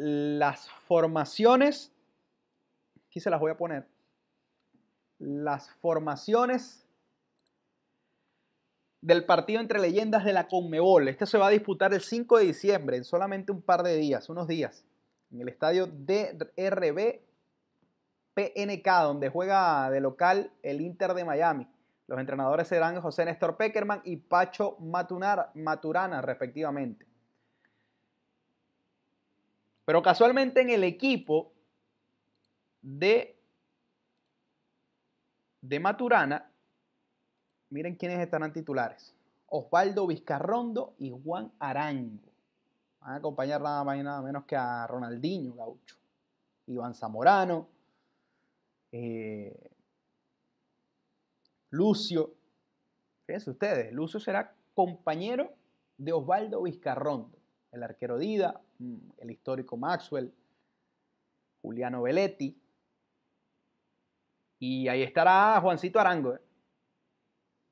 las formaciones, aquí se las voy a poner, las formaciones del partido entre leyendas de la Conmebol. Este se va a disputar el 5 de diciembre, en solamente un par de días, unos días, en el estadio DRB PNK, donde juega de local el Inter de Miami. Los entrenadores serán José Néstor Peckerman y Pacho Matunar, Maturana, respectivamente. Pero casualmente en el equipo de, de Maturana, miren quiénes estarán titulares. Osvaldo Vizcarrondo y Juan Arango. Van a acompañar nada más y nada menos que a Ronaldinho Gaucho. Iván Zamorano, eh, Lucio. Fíjense ustedes, Lucio será compañero de Osvaldo Vizcarrondo, el arquero Dida, Mm, el histórico Maxwell, Juliano Veletti. Y ahí estará Juancito Arango ¿eh?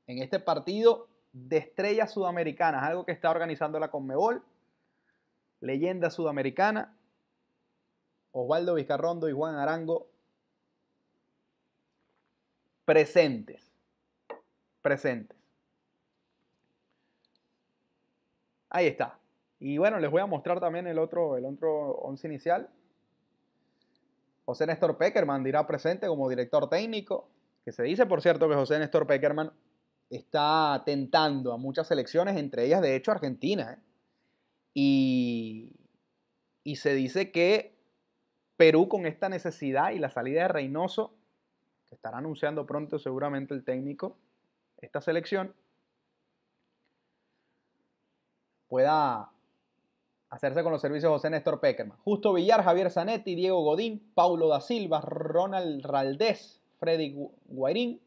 en este partido de estrellas sudamericanas, algo que está organizando la Conmebol, leyenda sudamericana. Osvaldo Vizcarrondo y Juan Arango presentes. Presentes. Ahí está. Y bueno, les voy a mostrar también el otro, el otro once inicial. José Néstor Peckerman dirá presente como director técnico, que se dice, por cierto, que José Néstor Peckerman está tentando a muchas selecciones, entre ellas, de hecho, Argentina. ¿eh? Y, y se dice que Perú con esta necesidad y la salida de Reynoso, que estará anunciando pronto seguramente el técnico, esta selección, pueda hacerse con los servicios José Néstor Peckerman. Justo Villar, Javier Zanetti, Diego Godín, Paulo da Silva, Ronald Raldés, Freddy Guairín,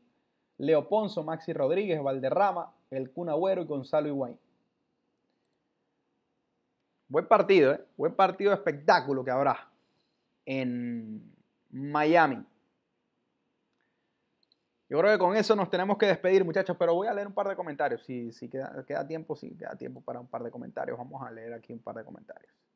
Leo Ponzo, Maxi Rodríguez, Valderrama, El Cunagüero y Gonzalo Higuaín. Buen partido, ¿eh? Buen partido de espectáculo que habrá en Miami. Yo creo que con eso nos tenemos que despedir, muchachos, pero voy a leer un par de comentarios. Si, queda, queda tiempo, si queda tiempo para un par de comentarios, vamos a leer aquí un par de comentarios.